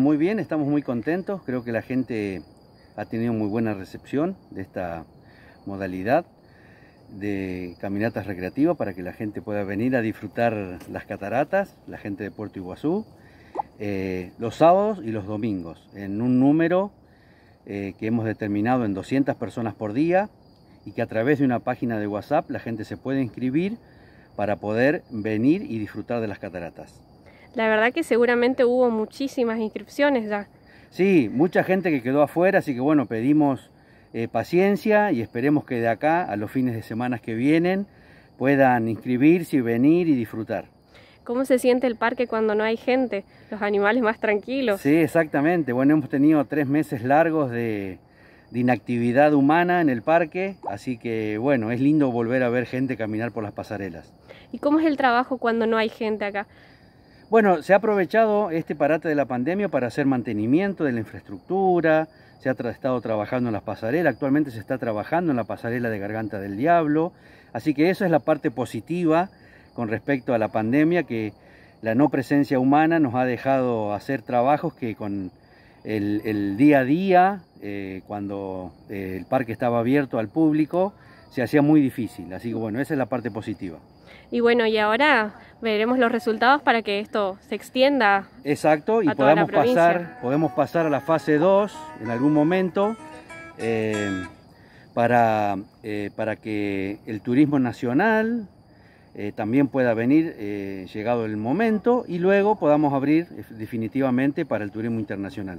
Muy bien, estamos muy contentos. Creo que la gente ha tenido muy buena recepción de esta modalidad de caminatas recreativas para que la gente pueda venir a disfrutar las cataratas, la gente de Puerto Iguazú, eh, los sábados y los domingos, en un número eh, que hemos determinado en 200 personas por día y que a través de una página de WhatsApp la gente se puede inscribir para poder venir y disfrutar de las cataratas la verdad que seguramente hubo muchísimas inscripciones ya. Sí, mucha gente que quedó afuera, así que bueno, pedimos eh, paciencia y esperemos que de acá a los fines de semana que vienen puedan inscribirse y venir y disfrutar. ¿Cómo se siente el parque cuando no hay gente? Los animales más tranquilos. Sí, exactamente. Bueno, hemos tenido tres meses largos de, de inactividad humana en el parque, así que bueno, es lindo volver a ver gente caminar por las pasarelas. ¿Y cómo es el trabajo cuando no hay gente acá? Bueno, se ha aprovechado este parate de la pandemia para hacer mantenimiento de la infraestructura, se ha estado trabajando en las pasarelas, actualmente se está trabajando en la pasarela de Garganta del Diablo, así que esa es la parte positiva con respecto a la pandemia, que la no presencia humana nos ha dejado hacer trabajos que con el, día a día, eh, cuando eh, el parque estaba abierto al público, se hacía muy difícil. Así que bueno, esa es la parte positiva. Y bueno, y ahora veremos los resultados para que esto se extienda. Exacto, y podamos, pasar, podemos pasar a la fase 2 en algún momento eh, para, eh, para que el turismo nacional eh, también pueda venir llegado el momento y luego podamos abrir definitivamente para el turismo internacional.